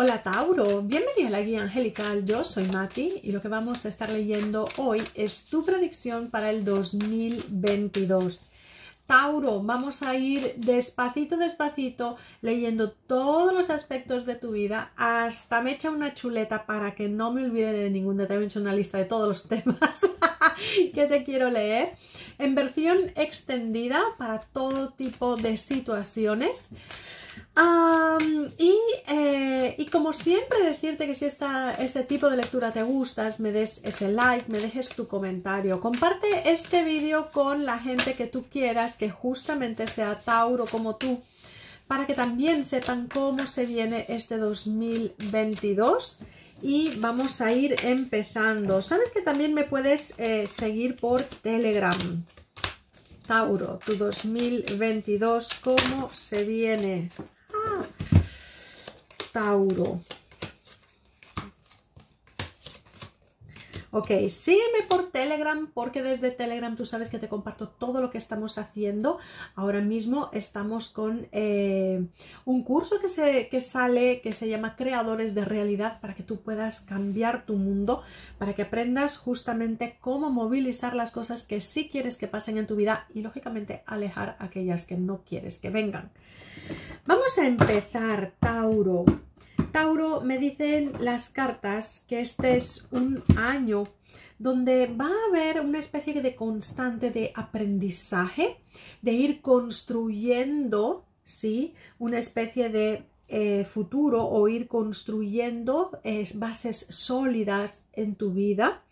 Hola Tauro, bienvenido a la guía angelical, yo soy Mati y lo que vamos a estar leyendo hoy es tu predicción para el 2022. Tauro, vamos a ir despacito, despacito, leyendo todos los aspectos de tu vida, hasta me echa una chuleta para que no me olvide de ningún detalle, he hecho una lista de todos los temas que te quiero leer, en versión extendida para todo tipo de situaciones. Eh, y, como siempre decirte que si esta, este tipo de lectura te gustas, me des ese like, me dejes tu comentario, comparte este vídeo con la gente que tú quieras, que justamente sea Tauro como tú, para que también sepan cómo se viene este 2022 y vamos a ir empezando. Sabes que también me puedes eh, seguir por Telegram. Tauro, tu 2022, ¿cómo se viene? Tauro. Ok, sígueme por Telegram porque desde Telegram tú sabes que te comparto todo lo que estamos haciendo. Ahora mismo estamos con eh, un curso que, se, que sale que se llama Creadores de Realidad para que tú puedas cambiar tu mundo, para que aprendas justamente cómo movilizar las cosas que sí quieres que pasen en tu vida y lógicamente alejar aquellas que no quieres que vengan. Vamos a empezar, Tauro. Tauro, me dicen las cartas que este es un año donde va a haber una especie de constante de aprendizaje, de ir construyendo, ¿sí? Una especie de eh, futuro o ir construyendo eh, bases sólidas en tu vida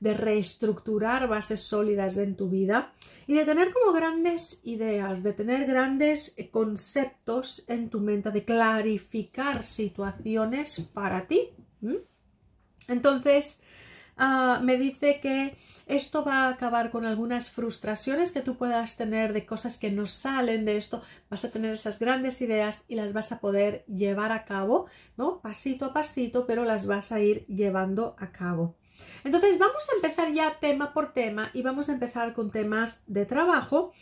de reestructurar bases sólidas en tu vida y de tener como grandes ideas, de tener grandes eh, conceptos en tu mente, de clarificar situaciones para ti. Entonces, ah, me dice que esto va a acabar con algunas frustraciones que tú puedas tener de cosas que no salen de esto. Vas a tener esas grandes ideas y las vas a poder llevar a cabo, ¿no? Pasito a pasito, pero las vas a ir llevando a cabo. Entonces vamos a empezar ya tema por tema y vamos a empezar con temas de trabajo,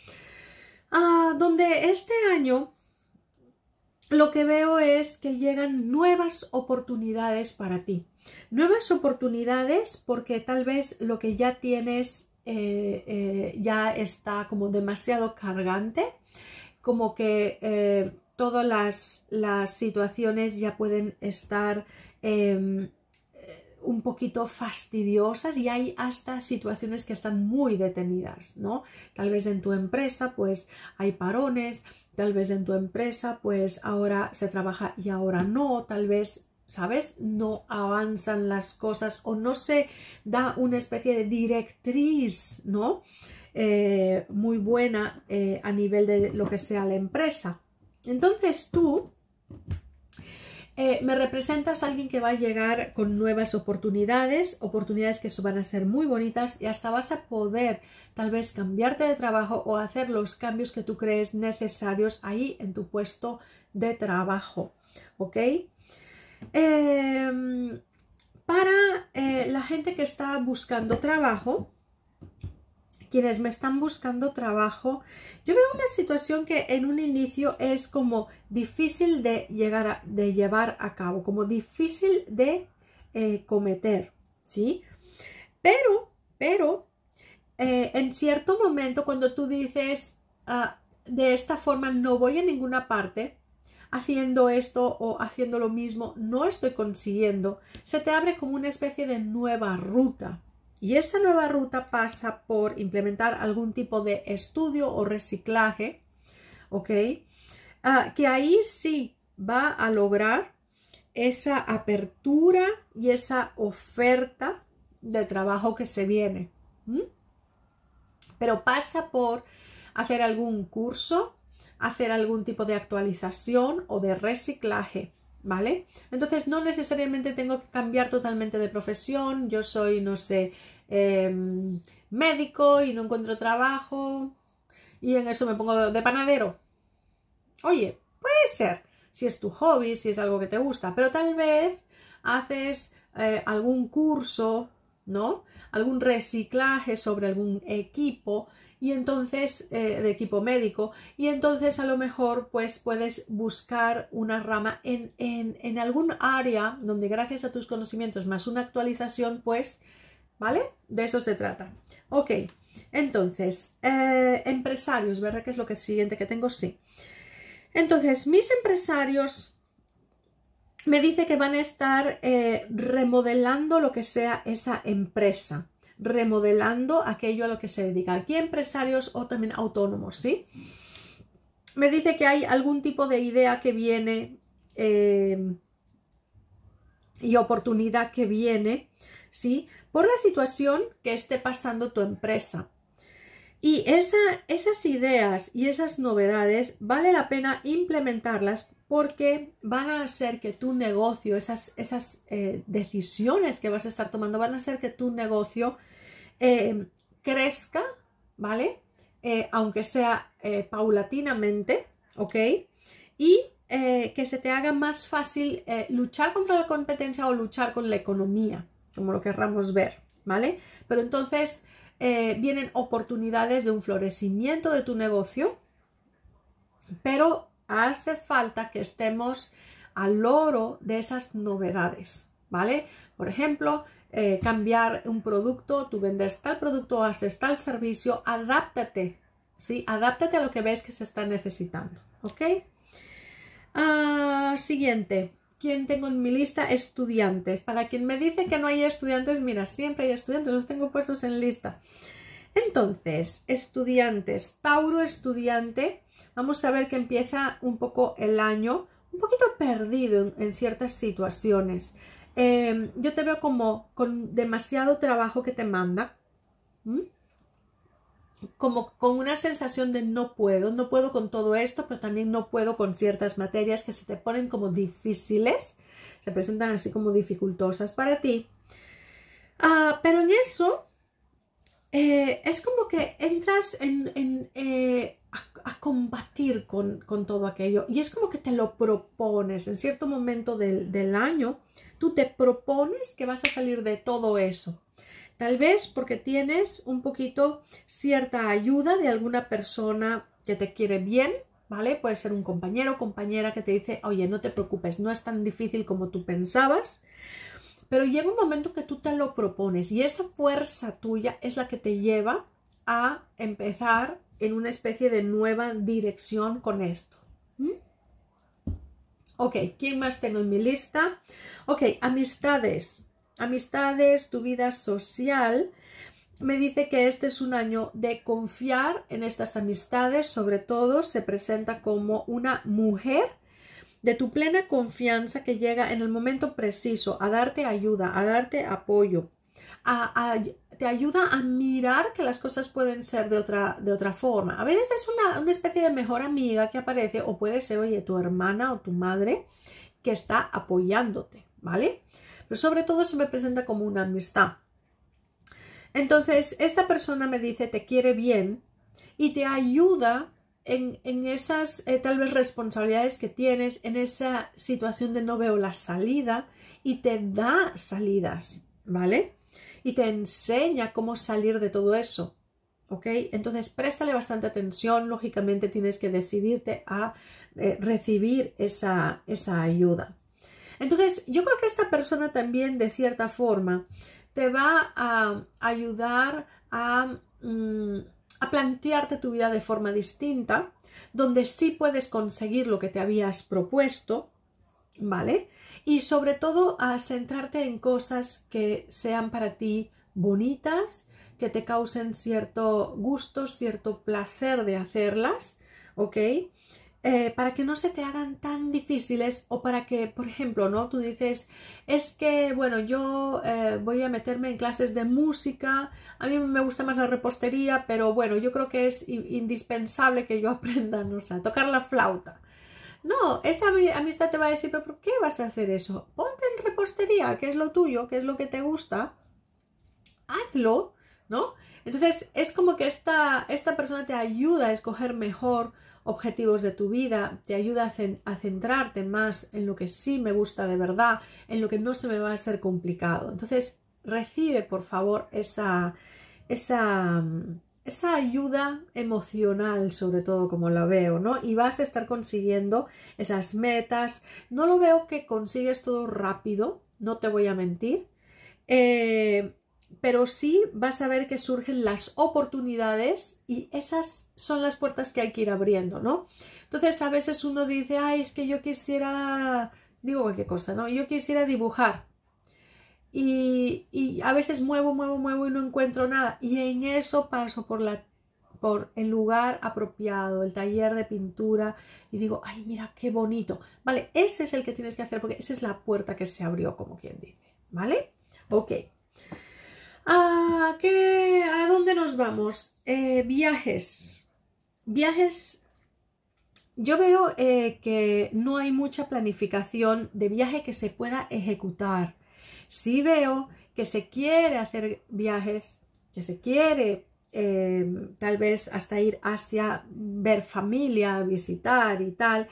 ah, donde este año lo que veo es que llegan nuevas oportunidades para ti. Nuevas oportunidades porque tal vez lo que ya tienes eh, eh, ya está como demasiado cargante, como que eh, todas las, situaciones ya pueden estar em, un poquito fastidiosas y hay hasta situaciones que están muy detenidas, ¿no? Tal vez en tu empresa pues hay parones, tal vez en tu empresa pues ahora se trabaja y ahora no, tal vez, ¿sabes? No avanzan las cosas o no se da una especie de directriz, ¿no? Eh, muy buena eh, a nivel de lo que sea la empresa. Entonces tú eh, me representas a alguien que va a llegar con nuevas oportunidades, oportunidades que van a ser muy bonitas y hasta vas a poder tal vez cambiarte de trabajo o hacer los cambios que tú crees necesarios ahí en tu puesto de trabajo. ¿Ok? Em, para eh, la gente que está buscando trabajo, quienes me están buscando trabajo, yo veo una situación que en un inicio es como difícil de, llegar de llevar a cabo, como difícil de eh, cometer, ¿sí? Pero, pero, eh, en cierto momento cuando tú dices, ah, de esta forma no voy a ninguna parte, haciendo esto o haciendo lo mismo, no estoy consiguiendo, se te abre como una especie de nueva ruta, y esa nueva ruta pasa por implementar algún tipo de estudio o reciclaje, ¿ok? Ah, que ahí sí va a lograr esa apertura y esa oferta de trabajo que se viene. Pero pasa por hacer algún curso, hacer algún tipo de actualización o de reciclaje. ¿vale? Entonces no necesariamente tengo que cambiar totalmente de profesión, yo soy, no sé, em, médico y no encuentro trabajo y en eso me pongo de panadero. Oye, puede ser, si es tu hobby, si es algo que te gusta, pero tal vez haces eh, algún curso, ¿no? Algún reciclaje sobre algún equipo y entonces eh, de equipo médico y entonces a lo mejor pues puedes buscar una rama en, algún área donde gracias a tus conocimientos más una actualización pues ¿vale? De eso se trata. Ok, entonces, eh, empresarios, ¿verdad? Que es lo que siguiente que tengo, sí. Entonces, mis empresarios me dice que van a estar eh, remodelando lo que sea esa empresa remodelando aquello a lo que se dedica. Aquí empresarios o también autónomos, ¿sí? Me dice que hay algún tipo de idea que viene em, y oportunidad que viene, ¿sí? Por la situación que esté pasando tu empresa. Y esas ideas y esas novedades vale la pena implementarlas porque van a hacer que tu negocio, esas, esas eh, decisiones que vas a estar tomando, van a hacer que tu negocio eh, crezca, ¿vale? Eh, aunque sea paulatinamente, ¿ok? Y que se te haga más fácil luchar contra la competencia o luchar con la economía, como lo querramos ver, ¿vale? Pero entonces vienen oportunidades de un florecimiento de tu negocio, pero hace falta que estemos al loro de esas novedades, ¿vale? Por ejemplo, eh, cambiar un producto, tú vendes tal producto, o haces tal servicio, adáptate, ¿sí? Adáptate a lo que ves que se está necesitando, ¿ok? Ah, siguiente, ¿quién tengo en mi lista? Estudiantes. Para quien me dice que no hay estudiantes, mira, siempre hay estudiantes, los tengo puestos en lista. Entonces, estudiantes, Tauro estudiante, Vamos a ver que empieza un poco el año, un poquito perdido en, ciertas situaciones. Em, yo te veo como con demasiado trabajo que te manda, como con una sensación de no puedo, no puedo con todo esto, pero también no puedo con ciertas materias que se te ponen como difíciles, se presentan así como dificultosas para ti. Ah, pero en eso eh, es como que entras eh, a, combatir con, todo aquello y es como que te lo propones en cierto momento del, del año, tú te propones que vas a salir de todo eso. Tal vez porque tienes un poquito cierta ayuda de alguna persona que te quiere bien, ¿vale? Puede ser un compañero o compañera que te dice, oye, no te preocupes, no es tan difícil como tú pensabas. Pero llega un momento que tú te lo propones y esa fuerza tuya es la que te lleva a empezar en una especie de nueva dirección con esto. ¿Mm? Ok, ¿quién más tengo en mi lista? Ok, amistades. Amistades, tu vida social. Me dice que este es un año de confiar en estas amistades, sobre todo se presenta como una mujer de tu plena confianza que llega en el momento preciso a darte ayuda, a darte apoyo, a, te ayuda a mirar que las cosas pueden ser de otra, de otra forma. A veces es una, una especie de mejor amiga que aparece o puede ser, oye, tu hermana o tu madre que está apoyándote, ¿vale? Pero sobre todo se me presenta como una amistad. Entonces, esta persona me dice, te quiere bien y te ayuda en, esas eh, tal vez responsabilidades que tienes, en esa situación de no veo la salida y te da salidas, ¿vale? Y te enseña cómo salir de todo eso, ¿ok? Entonces, préstale bastante atención, lógicamente tienes que decidirte a eh, recibir esa, esa ayuda. Entonces, yo creo que esta persona también, de cierta forma, te va a ayudar a... Mm, a plantearte tu vida de forma distinta, donde sí puedes conseguir lo que te habías propuesto, ¿vale? Y sobre todo a centrarte en cosas que sean para ti bonitas, que te causen cierto gusto, cierto placer de hacerlas, ¿ok? Eh, para que no se te hagan tan difíciles o para que, por ejemplo, ¿no? Tú dices, es que, bueno, yo eh, voy a meterme en clases de música, a mí me gusta más la repostería, pero bueno, yo creo que es indispensable que yo aprenda, a tocar la flauta. No, esta amistad te va a decir, pero ¿por qué vas a hacer eso? Ponte en repostería, que es lo tuyo, que es lo que te gusta, hazlo, ¿no? Entonces es como que esta persona te ayuda a escoger mejor objetivos de tu vida, te ayuda a centrarte más en lo que sí me gusta de verdad, en lo que no se me va a ser complicado. Entonces, recibe por favor esa, esa, esa ayuda emocional, sobre todo como la veo, ¿no? Y vas a estar consiguiendo esas metas. No lo veo que consigues todo rápido, no te voy a mentir. Eh, pero sí vas a ver que surgen las oportunidades y esas son las puertas que hay que ir abriendo, ¿no? Entonces a veces uno dice, ay, es que yo quisiera, digo cualquier cosa, ¿no? Yo quisiera dibujar. Y, a veces muevo, muevo, muevo y no encuentro nada. Y en eso paso por, la, por el lugar apropiado, el taller de pintura, y digo, ay, mira qué bonito. Vale, ese es el que tienes que hacer porque esa es la puerta que se abrió, como quien dice. ¿Vale? Ok. ¿A, dónde nos vamos? Eh, viajes. Viajes. Yo veo eh, que no hay mucha planificación de viaje que se pueda ejecutar. Sí veo que se quiere hacer viajes, que se quiere eh, tal vez hasta ir hacia ver familia, visitar y tal,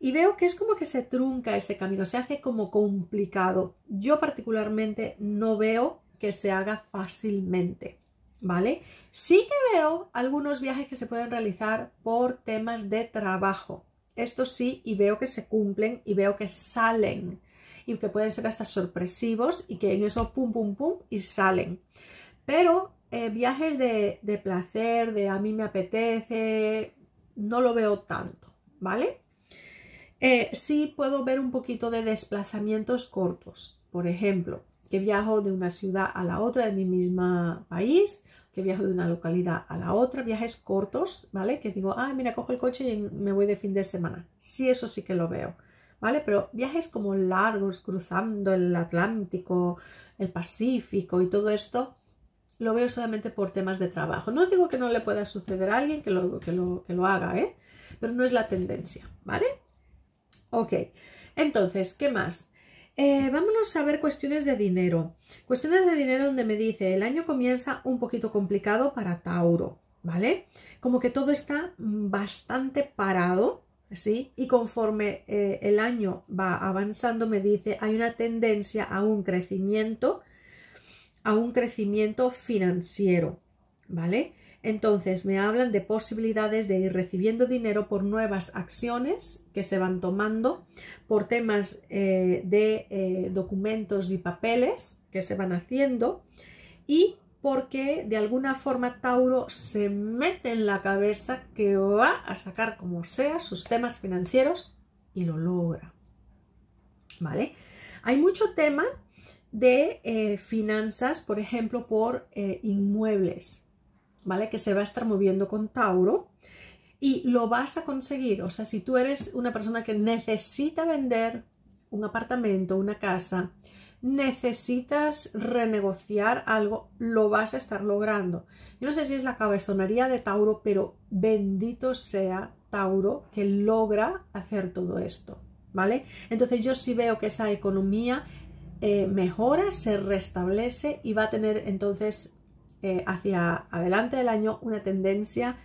y veo que es como que se trunca ese camino, se hace como complicado. Yo particularmente no veo que se haga fácilmente, ¿vale? Sí que veo algunos viajes que se pueden realizar por temas de trabajo. Esto sí, y veo que se cumplen y veo que salen y que pueden ser hasta sorpresivos y que en eso pum, pum, pum y salen. Pero eh, viajes de, placer, de a mí me apetece, no lo veo tanto, ¿vale? Eh, sí puedo ver un poquito de desplazamientos cortos. Por ejemplo, que viajo de una ciudad a la otra de mi mismo país, que viajo de una localidad a la otra, viajes cortos, ¿vale? Que digo, ah, mira, cojo el coche y me voy de fin de semana. Sí, eso sí que lo veo, ¿vale? Pero viajes como largos, cruzando el Atlántico, el Pacífico y todo esto, lo veo solamente por temas de trabajo. No digo que no le pueda suceder a alguien que lo, que lo, que lo haga, ¿eh? Pero no es la tendencia, ¿vale? Ok, entonces, ¿qué más? Eh, vámonos a ver cuestiones de dinero. Cuestiones de dinero donde me dice, el año comienza un poquito complicado para Tauro, ¿vale? Como que todo está mm, bastante parado, ¿sí? Y conforme eh, el año va avanzando, me dice, hay una tendencia a un crecimiento, a un crecimiento financiero, ¿vale? Entonces me hablan de posibilidades de ir recibiendo dinero por nuevas acciones que se van tomando, por temas eh, de eh, documentos y papeles que se van haciendo y porque de alguna forma Tauro se mete en la cabeza que va a sacar como sea sus temas financieros y lo logra. ¿Vale? Hay mucho tema de eh, finanzas, por ejemplo, por inmuebles ¿vale? Que se va a estar moviendo con Tauro y lo vas a conseguir. O sea, si tú eres una persona que necesita vender un apartamento, una casa, necesitas renegociar algo, lo vas a estar logrando. Yo no sé si es la cabezonería de Tauro, pero bendito sea Tauro que logra hacer todo esto, ¿vale? Entonces yo sí veo que esa economía eh, mejora, se restablece y va a tener entonces eh, hacia adelante del año una tendencia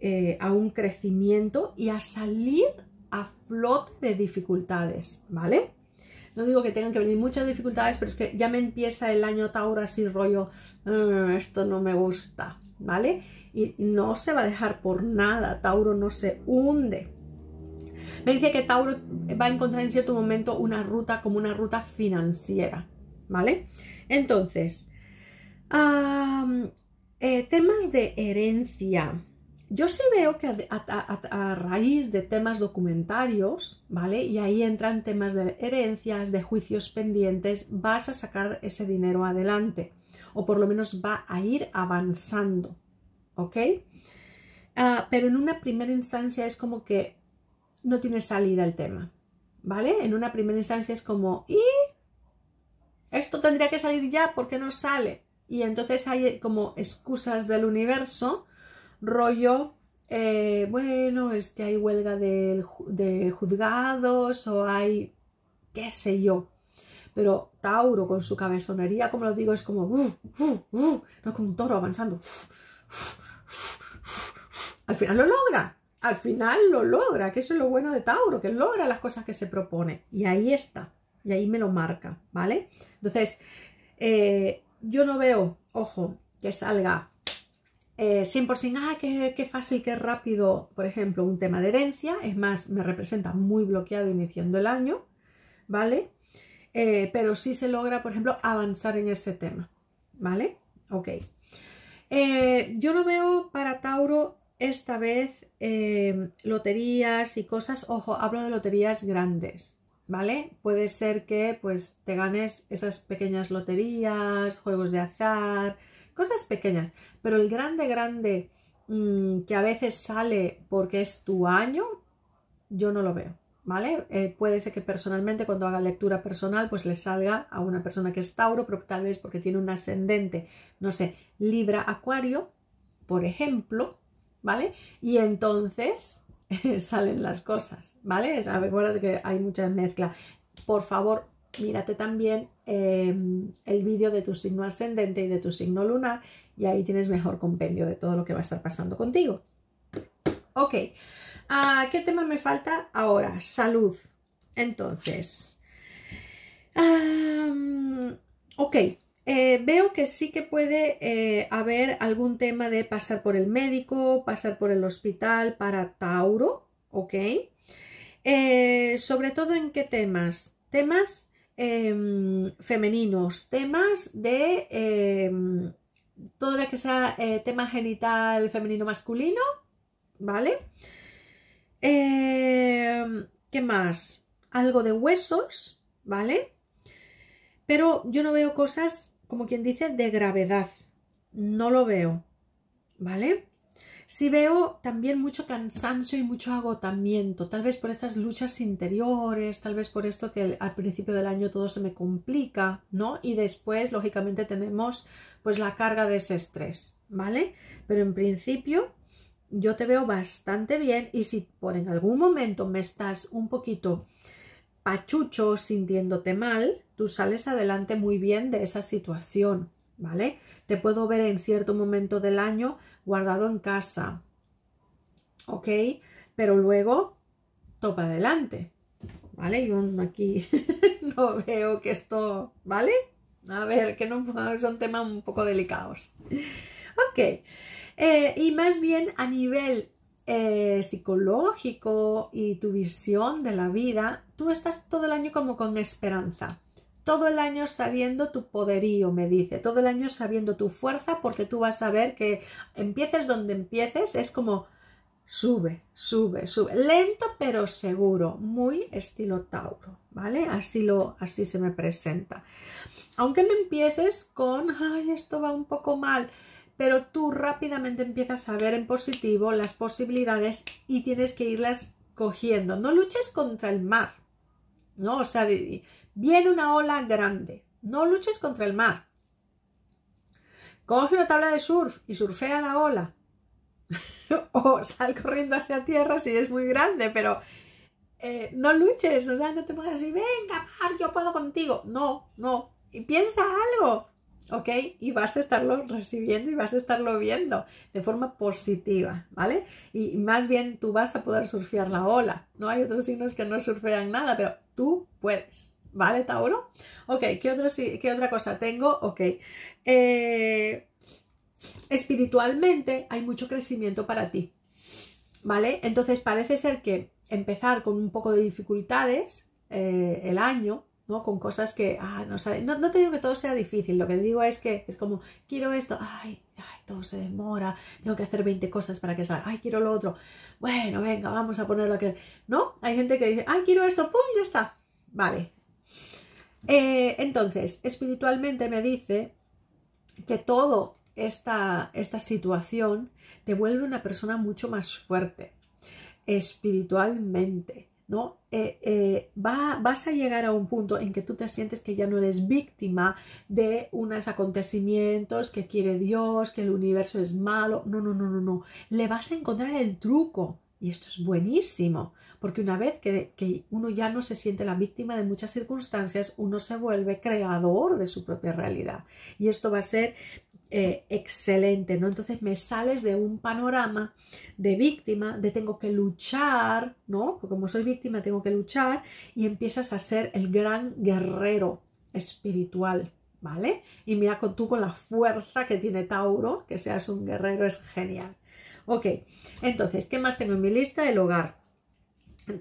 eh, a, un crecimiento y a salir a flote de dificultades, ¿vale? No digo que tengan que venir muchas dificultades, pero es que ya me empieza el año Tauro así rollo, mm, esto no me gusta, ¿vale? Y no se va a dejar por nada, Tauro no se hunde. Me dice que Tauro va a encontrar en cierto momento una ruta como una ruta financiera, ¿vale? Entonces, eh, temas de herencia. Yo sí veo que a, raíz de temas documentarios, ¿vale? Y ahí entran temas de herencias, de juicios pendientes, vas a sacar ese dinero adelante, o por lo menos va a ir avanzando, ¿ok? Ah, pero en una primera instancia es como que no tiene salida el tema, ¿vale? En una primera instancia es como, ¿y? Esto tendría que salir ya, porque no sale? Y entonces hay eh, como excusas del universo, rollo, eh, bueno, es que hay huelga de, juzgados o hay, qué sé yo, pero Tauro con su cabezonería, como lo digo, es como, no es como un toro avanzando. Al final lo logra, al final lo logra, que eso es lo bueno de Tauro, que logra las cosas que se propone. Y ahí está, y ahí me lo marca, ¿vale? Entonces, eh, yo no veo, ojo, que salga 100%, eh, ah, qué, qué, fácil, qué rápido, por ejemplo, un tema de herencia, es más, me representa muy bloqueado iniciando el año, ¿vale? Eh, pero sí se logra, por ejemplo, avanzar en ese tema, ¿vale? Ok. Eh, yo no veo para Tauro esta vez loterías y cosas, ojo, hablo de loterías grandes, ¿vale? Puede ser que pues te ganes esas pequeñas loterías, juegos de azar, cosas pequeñas, pero el grande, grande mm, que a veces sale porque es tu año, yo no lo veo, ¿vale? Eh, puede ser que personalmente cuando haga lectura personal pues le salga a una persona que es Tauro, pero tal vez porque tiene un ascendente, no sé, Libra Acuario, por ejemplo, ¿vale? Y entonces salen las cosas, ¿vale? Recuerda que hay mucha mezcla. Por favor, mírate también em, el vídeo de tu signo ascendente y de tu signo lunar y ahí tienes mejor compendio de todo lo que va a estar pasando contigo. Ok, ah, ¿qué tema me falta ahora? Salud. Entonces, ok, eh, veo que sí que puede eh, haber algún tema de pasar por el médico, pasar por el hospital para Tauro, ¿ok? Eh, sobre todo en qué temas? Temas em, femeninos, temas de em, todo lo que sea tema genital femenino masculino, ¿vale? Em, ¿Qué más? Algo de huesos, ¿vale? Pero yo no veo cosas como quien dice, de gravedad. No lo veo, ¿vale? Sí veo también mucho cansancio y mucho agotamiento, tal vez por estas luchas interiores, tal vez por esto que al principio del año todo se me complica, ¿no? Y después, lógicamente, tenemos pues la carga de ese estrés, ¿vale? Pero en principio yo te veo bastante bien y si por en algún momento me estás un poquito pachucho sintiéndote mal, tú sales adelante muy bien de esa situación, ¿vale? Te puedo ver en cierto momento del año guardado en casa, ¿ok? Pero luego topa adelante, ¿vale? Yo aquí no veo que esto, ¿vale? A ver, que no son temas un poco delicados. Ok, eh, y más bien a nivel eh, psicológico y tu visión de la vida, tú estás todo el año como con esperanza. Todo el año sabiendo tu poderío, me dice, todo el año sabiendo tu fuerza, porque tú vas a ver que empieces donde empieces, es como sube, sube, sube, lento pero seguro, muy estilo Tauro, ¿vale? Así lo así se me presenta. Aunque me empieces con, ay, esto va un poco mal, pero tú rápidamente empiezas a ver en positivo las posibilidades y tienes que irlas cogiendo. No luches contra el mar, ¿no? O sea, viene una ola grande, no luches contra el mar. Coge una tabla de surf y surfea la ola. o sal corriendo hacia tierra si es muy grande, pero eh, no luches, o sea, no te pongas así, venga, mar, yo puedo contigo. No, no. Y piensa algo, ¿ok? Y vas a estarlo recibiendo y vas a estarlo viendo de forma positiva, ¿vale? Y más bien tú vas a poder surfear la ola, ¿no? Hay otros signos que no surfean nada, pero tú puedes, ¿vale, Tauro? Ok, ¿qué, otra cosa tengo? Ok. Eh, espiritualmente hay mucho crecimiento para ti, ¿vale? Entonces parece ser que empezar con un poco de dificultades eh, el año, con cosas que, ah, no No, te digo que todo sea difícil, lo que digo es que es como, quiero esto, ay, todo se demora, tengo que hacer 20 cosas para que salga, ay, quiero lo otro. Bueno, venga, vamos a ponerlo que... No, hay gente que dice, ay, quiero esto, pum, ya está. Vale. Eh, entonces, espiritualmente me dice que toda esta, esta situación te vuelve una persona mucho más fuerte espiritualmente ¿no? Eh, eh, vas a llegar a un punto en que tú te sientes que ya no eres víctima de unos acontecimientos que quiere Dios, que el universo es malo. No, no, no, no, no. Le vas a encontrar el truco. Y esto es buenísimo, porque una vez que, que uno ya no se siente la víctima de muchas circunstancias, uno se vuelve creador de su propia realidad. Y esto va a ser eh, excelente, ¿no? Entonces me sales de un panorama de víctima, de tengo que luchar, ¿no? como soy víctima tengo que luchar y empiezas a ser el gran guerrero espiritual, ¿vale? Y mira con, tú con la fuerza que tiene Tauro, que seas un guerrero es genial. Ok, entonces, ¿qué más tengo en mi lista? El hogar.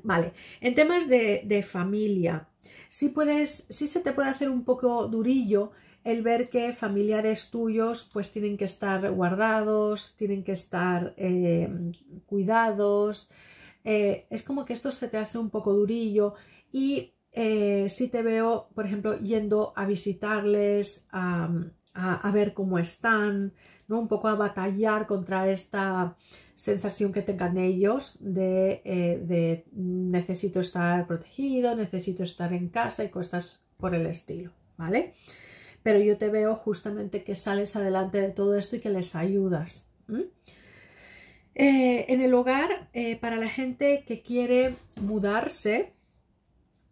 Vale, en temas de, de familia, sí, puedes, si se te puede hacer un poco durillo el ver que familiares tuyos pues tienen que estar guardados, tienen que estar eh, cuidados, eh, es como que esto se te hace un poco durillo y eh, si te veo, por ejemplo, yendo a visitarles, a, a, ver cómo están, ¿no? un poco a batallar contra esta sensación que tengan ellos eh, de, necesito estar protegido, necesito estar en casa y cosas por el estilo, ¿vale? Pero yo te veo justamente que sales adelante de todo esto y que les ayudas. Eh, en el hogar, eh, para la gente que quiere mudarse,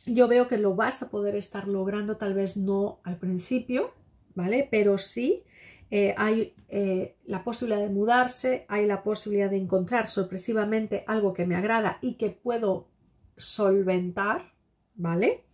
yo veo que lo vas a poder estar logrando, tal vez no al principio, ¿vale? Pero sí eh, hay eh, la posibilidad de mudarse, hay la posibilidad de encontrar sorpresivamente algo que me agrada y que puedo solventar, ¿vale?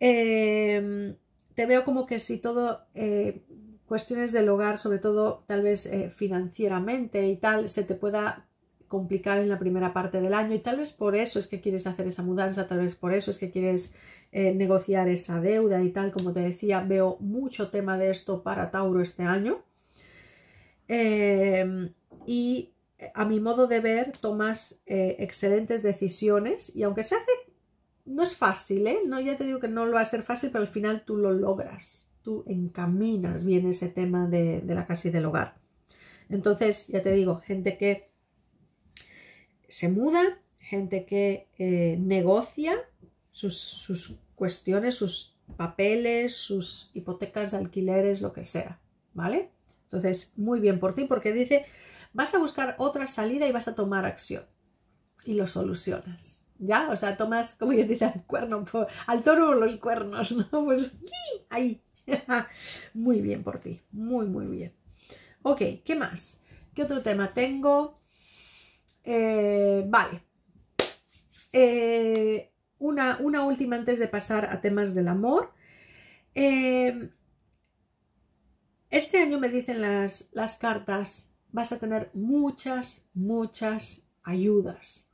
Em, te veo como que si todo, eh, cuestiones del hogar, sobre todo tal vez financieramente y tal, se te pueda complicar en la primera parte del año y tal vez por eso es que quieres hacer esa mudanza, tal vez por eso es que quieres eh, negociar esa deuda y tal, como te decía, veo mucho tema de esto para Tauro este año. Em, y eh, a mi modo de ver, tomas eh, excelentes decisiones y aunque se hace, no es fácil, No, ya te digo que no lo va a ser fácil, pero al final tú lo logras, tú encaminas bien ese tema de la casa y del hogar. Entonces, ya te digo, gente que se muda, gente que eh, negocia sus, cuestiones, sus papeles, sus hipotecas de alquileres, lo que sea, ¿vale? Entonces, muy bien por ti porque dice, vas a buscar otra salida y vas a tomar acción y lo solucionas. ¿Ya? O sea, tomas, como yo dice, al cuerno, al toro los cuernos, ¿no? Pues ahí. muy bien por ti, muy, muy bien. Ok, ¿qué más? ¿Qué otro tema tengo? Eh, vale. Eh, una, última antes de pasar a temas del amor. Eh, este año me dicen las cartas, vas a tener muchas, muchas ayudas.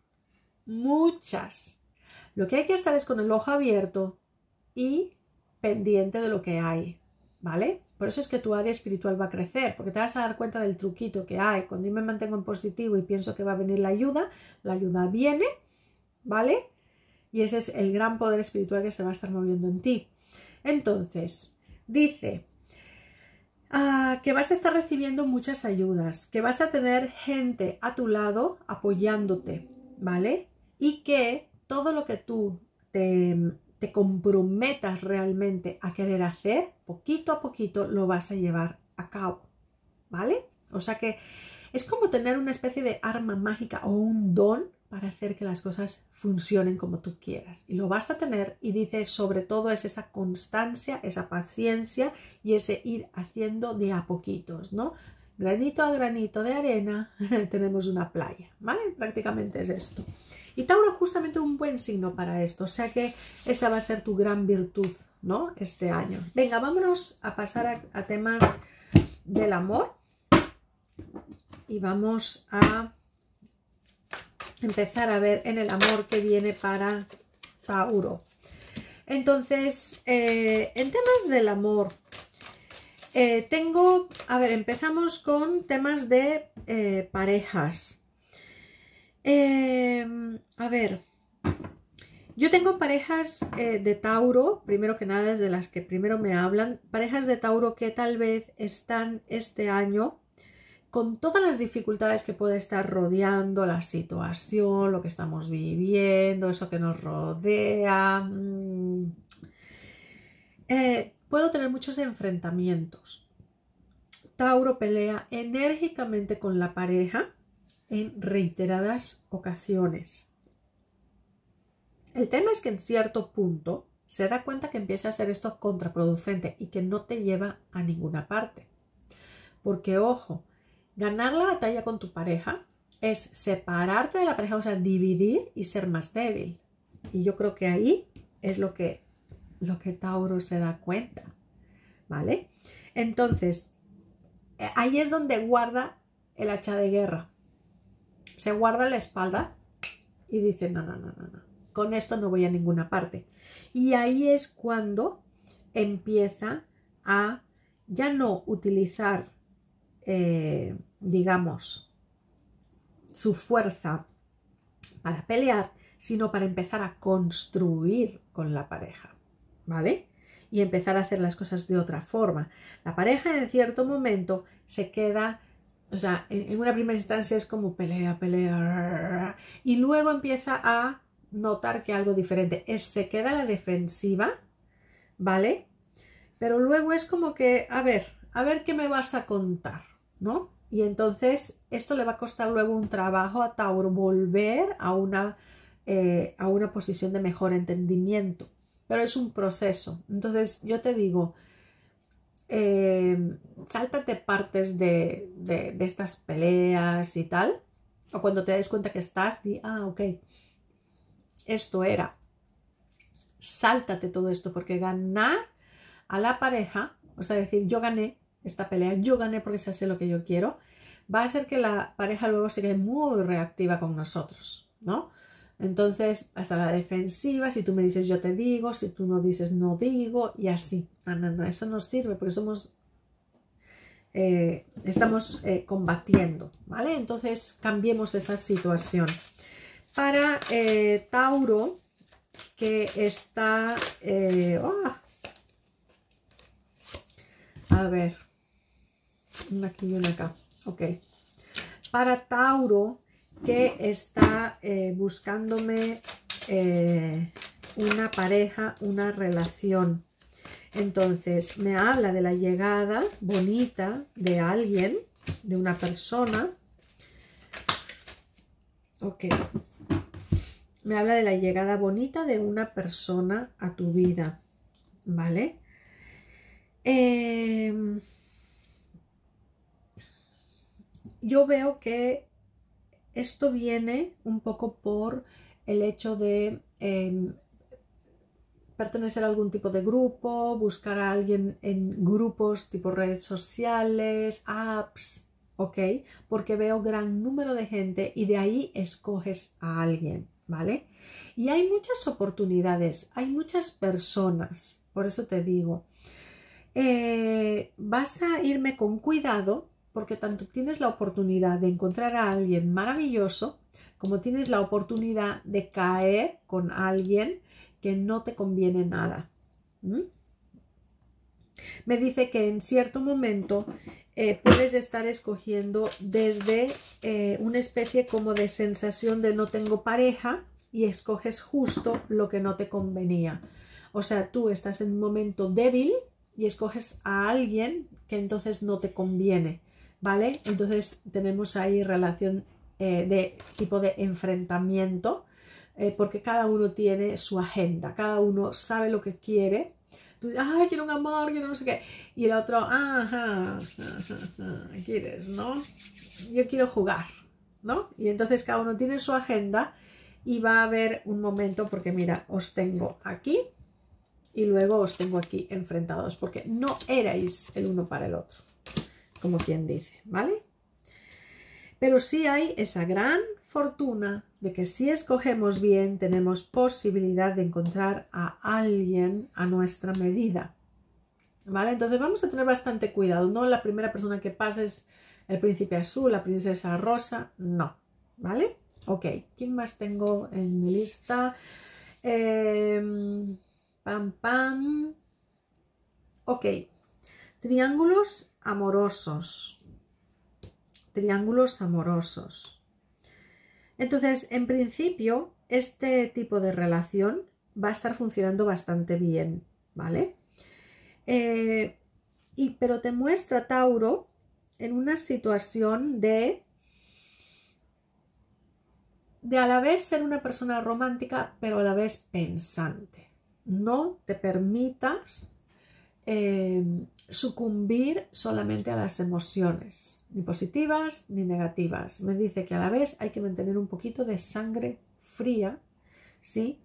Muchas. Lo que hay que estar es con el ojo abierto y pendiente de lo que hay. ¿vale? Por eso es que tu área espiritual va a crecer, porque te vas a dar cuenta del truquito que hay. Cuando yo me mantengo en positivo y pienso que va a venir la ayuda, la ayuda viene, ¿vale? Y ese es el gran poder espiritual que se va a estar moviendo en ti. Entonces, dice ah, que vas a estar recibiendo muchas ayudas, que vas a tener gente a tu lado apoyándote, ¿vale? Y que todo lo que tú te te comprometas realmente a querer hacer, poquito a poquito lo vas a llevar a cabo. ¿Vale? O sea que es como tener una especie de arma mágica o un don para hacer que las cosas funcionen como tú quieras. Y lo vas a tener y dice sobre todo es esa constancia, esa paciencia y ese ir haciendo de a poquitos, ¿no? Granito a granito de arena tenemos una playa, ¿vale? Prácticamente es esto. Y Tauro es justamente un buen signo para esto, o sea que esa va a ser tu gran virtud, ¿no? Este año. Venga, vámonos a pasar a, temas del amor y vamos a empezar a ver en el amor que viene para Tauro. Entonces, eh, en temas del amor, eh, tengo, a ver, empezamos con temas de eh, parejas. Em, a ver, yo tengo parejas eh, de Tauro, primero que nada, es de las que primero me hablan, parejas de Tauro que tal vez están este año con todas las dificultades que puede estar rodeando la situación, lo que estamos viviendo, eso que nos rodea. Mm, eh, puedo tener muchos enfrentamientos. Tauro pelea enérgicamente con la pareja en reiteradas ocasiones. El tema es que en cierto punto se da cuenta que empieza a ser esto contraproducente y que no te lleva a ninguna parte. Porque, ojo, ganar la batalla con tu pareja es separarte de la pareja, o sea, dividir y ser más débil. Y yo creo que ahí es lo que, lo que Tauro se da cuenta. ¿Vale? Entonces, eh, ahí es donde guarda el hacha de guerra se guarda la espalda y dice, no, no, no, no, no, con esto no voy a ninguna parte. Y ahí es cuando empieza a ya no utilizar, eh, digamos, su fuerza para pelear, sino para empezar a construir con la pareja, ¿vale? Y empezar a hacer las cosas de otra forma. La pareja en cierto momento se queda o sea, en, una primera instancia es como pelea, pelea, y luego empieza a notar que algo diferente. Es, se queda la defensiva, ¿vale? Pero luego es como que, a ver, a ver qué me vas a contar, ¿no? Y entonces esto le va a costar luego un trabajo a volver a una, eh, a una posición de mejor entendimiento. Pero es un proceso. Entonces yo te digo, eh, sáltate partes de, estas peleas y tal. O cuando te des cuenta que estás, di, ah, ok, esto era. Sáltate todo esto, porque ganar a la pareja, o sea, decir, yo gané esta pelea, yo gané porque se hace lo que yo quiero, va a ser que la pareja luego se quede muy reactiva con nosotros, ¿no? Entonces, hasta la defensiva, si tú me dices yo te digo, si tú no dices no digo, y así. No, no, eso no sirve porque somos, eh, estamos eh, combatiendo, ¿vale? Entonces, cambiemos esa situación. Para eh, Tauro, que está... ¡ah! a ver, una aquí y una acá, ok. Para Tauro, que está eh, buscándome eh, una pareja, una relación. Entonces, me habla de la llegada bonita de alguien, de una persona. Ok. Me habla de la llegada bonita de una persona a tu vida. ¿Vale? Em, yo veo que esto viene un poco por el hecho de em, pertenecer a algún tipo de grupo, buscar a alguien en grupos tipo redes sociales, apps, ¿ok? Porque veo gran número de gente y de ahí escoges a alguien, ¿vale? Y hay muchas oportunidades, hay muchas personas, por eso te digo, eh, vas a irme con cuidado porque tanto tienes la oportunidad de encontrar a alguien maravilloso, como tienes la oportunidad de caer con alguien que no te conviene nada. Me dice que en cierto momento eh, puedes estar escogiendo desde eh, una especie como de sensación de no tengo pareja y escoges justo lo que no te convenía. O sea, tú estás en un momento débil y escoges a alguien que entonces no te conviene. ¿vale? Entonces tenemos ahí relación eh, de tipo de enfrentamiento, eh, porque cada uno tiene su agenda, cada uno sabe lo que quiere. Tú dices, ay, quiero un amor, quiero no sé qué. Y el otro, ajá, ajá, ajá, quieres, ¿no? Yo quiero jugar, ¿no? Y entonces cada uno tiene su agenda y va a haber un momento, porque mira, os tengo aquí y luego os tengo aquí enfrentados, porque no erais el uno para el otro como quien dice, ¿vale? Pero sí hay esa gran fortuna de que si escogemos bien tenemos posibilidad de encontrar a alguien a nuestra medida. ¿Vale? Entonces vamos a tener bastante cuidado. No la primera persona que pase es el príncipe azul, la princesa rosa. No. ¿Vale? Ok. ¿Quién más tengo en mi lista? Em, pam, pam. Ok. Triángulos amorosos. Triángulos amorosos. Entonces, en principio, este tipo de relación va a estar funcionando bastante bien, ¿vale? Eh, y, pero te muestra Tauro en una situación de de a la vez ser una persona romántica, pero a la vez pensante. No te permitas eh, sucumbir solamente a las emociones, ni positivas ni negativas. Me dice que a la vez hay que mantener un poquito de sangre fría, ¿sí?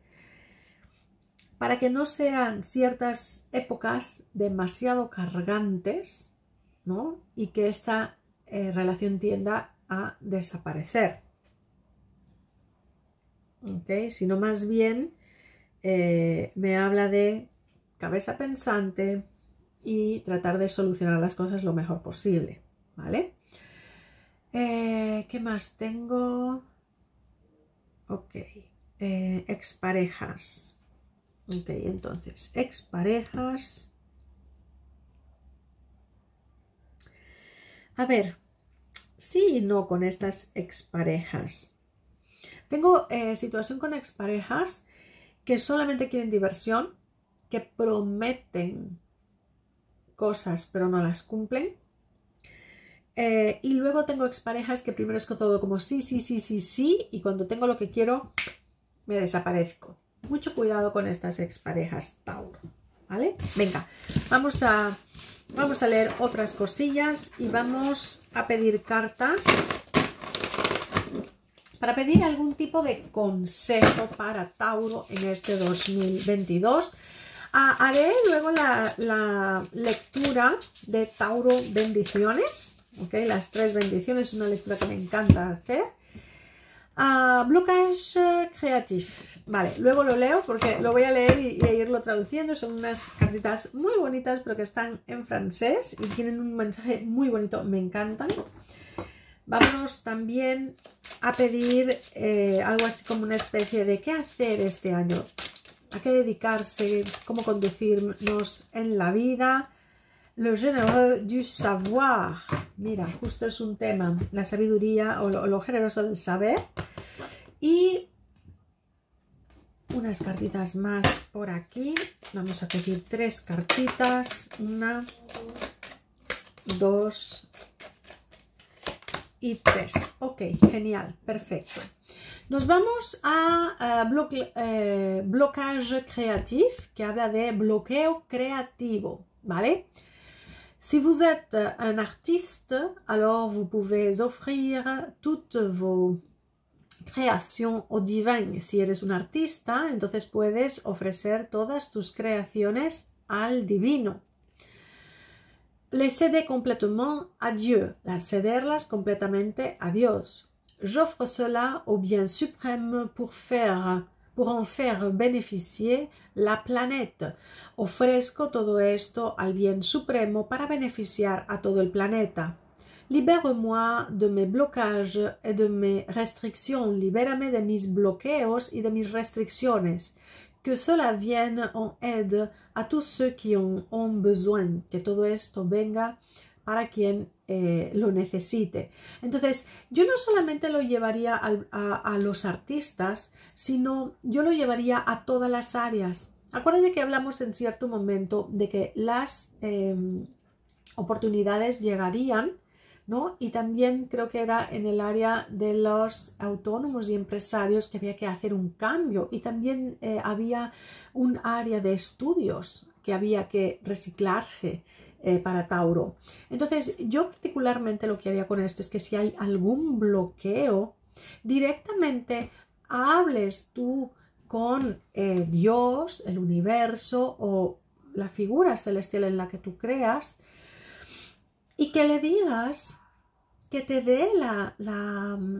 Para que no sean ciertas épocas demasiado cargantes, ¿no? Y que esta eh, relación tienda a desaparecer. ¿Ok? Sino más bien eh, me habla de cabeza pensante, y tratar de solucionar las cosas lo mejor posible, ¿vale? Eh, ¿Qué más tengo? Ok, eh, exparejas. Ok, entonces, exparejas. A ver, sí y no con estas exparejas. Tengo eh, situación con exparejas que solamente quieren diversión, que prometen cosas pero no las cumplen. Eh, y luego tengo exparejas que primero es todo como sí, sí, sí, sí, sí, y cuando tengo lo que quiero, me desaparezco. Mucho cuidado con estas exparejas, Tauro. ¿Vale? Venga, vamos a, vamos a leer otras cosillas y vamos a pedir cartas para pedir algún tipo de consejo para Tauro en este 2022. Ah, haré luego la, lectura de Tauro Bendiciones, ¿ok? Las tres bendiciones, una lectura que me encanta hacer. Ah, Blue blocage eh, creatif, vale, luego lo leo porque lo voy a leer y, y, irlo traduciendo, son unas cartitas muy bonitas pero que están en francés y tienen un mensaje muy bonito, me encantan. Vámonos también a pedir eh, algo así como una especie de qué hacer este año a qué dedicarse, cómo conducirnos en la vida. Le généreux du savoir. Mira, justo es un tema, la sabiduría o lo, lo generoso del saber. Y unas cartitas más por aquí. Vamos a pedir tres cartitas. Una, dos y tres. Ok, genial, perfecto. Nos vamos a, uh, eh, blo eh, que habla de bloqueo creativo, ¿vale? Si vous êtes un artiste, alors vous pouvez offrir toutes vos créations au divin. Si eres un artista, entonces puedes ofrecer todas tus creaciones al divino. Les cede complètement a Dieu, las cederlas completamente a Dios. J'offre cela au bien suprême pour faire pour en faire bénéficier la planète. Ofrezco todo esto al bien supremo para beneficiar a todo el planeta. Libère-moi de mes blocages et de mes restrictions. Libérame de mis bloqueos y de mis restricciones. Que cela vienne en aide à tous ceux qui en ont besoin. Que todo esto venga para quien Eh, lo necesite. Entonces, yo no solamente lo llevaría a, los artistas, sino yo lo llevaría a todas las áreas. Acuérdate que hablamos en cierto momento de que las em, oportunidades llegarían, ¿no? Y también creo que era en el área de los autónomos y empresarios que había que hacer un cambio y también eh, había un área de estudios que había que reciclarse eh, para Tauro. Entonces, yo particularmente lo que haría con esto es que si hay algún bloqueo, directamente hables tú con eh, Dios, el universo o la figura celestial en la que tú creas y que le digas que te dé la, mm,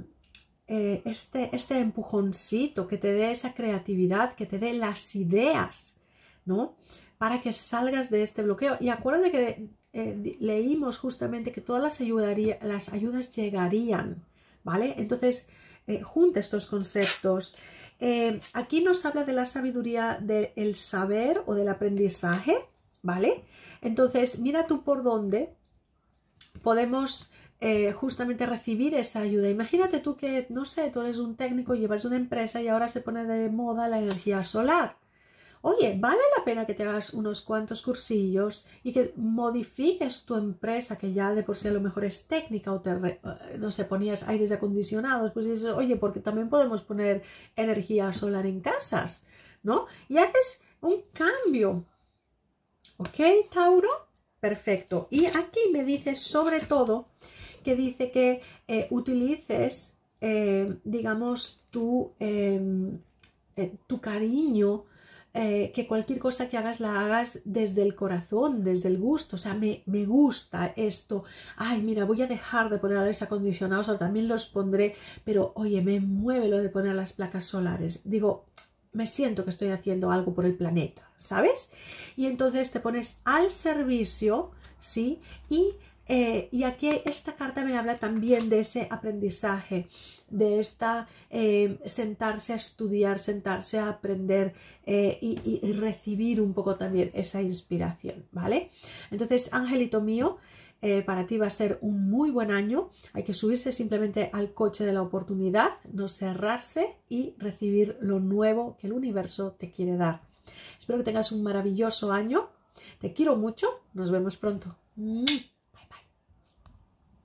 eh, este, este empujoncito, que te dé esa creatividad, que te dé las ideas, ¿no? para que salgas de este bloqueo. Y acuérdate que eh, leímos justamente que todas las, ayudas llegarían, ¿vale? Entonces, eh, junta estos conceptos. Eh, aquí nos habla de la sabiduría del saber o del aprendizaje, ¿vale? Entonces, mira tú por dónde podemos justamente recibir esa ayuda. Imagínate tú que, no sé, tú eres un técnico, llevas una empresa y ahora se pone de moda la energía solar oye, vale la pena que te hagas unos cuantos cursillos y que modifiques tu empresa, que ya de por sí a lo mejor es técnica o te, eh, no ponías aires acondicionados, pues dices, oye, porque también podemos poner energía solar en casas, ¿no? Y haces un cambio. ¿Ok, Tauro? Perfecto. Y aquí me dice sobre todo que dice que eh, utilices, eh, digamos, tu, em, tu cariño eh, que cualquier cosa que hagas la hagas desde el corazón, desde el gusto, o sea, me, gusta esto, ay, mira, voy a dejar de poner los acondicionados o también los pondré, pero oye, me mueve lo de poner las placas solares, digo, me siento que estoy haciendo algo por el planeta, ¿sabes? Y entonces te pones al servicio, ¿sí? Y eh, y aquí esta carta me habla también de ese aprendizaje, de esta eh, sentarse a estudiar, sentarse a aprender eh, y, recibir un poco también esa inspiración, ¿vale? Entonces, Angelito mío, para ti va a ser un muy buen año. Hay que subirse simplemente al coche de la oportunidad, no cerrarse y recibir lo nuevo que el universo te quiere dar. Espero que tengas un maravilloso año. Te quiero mucho. Nos vemos pronto.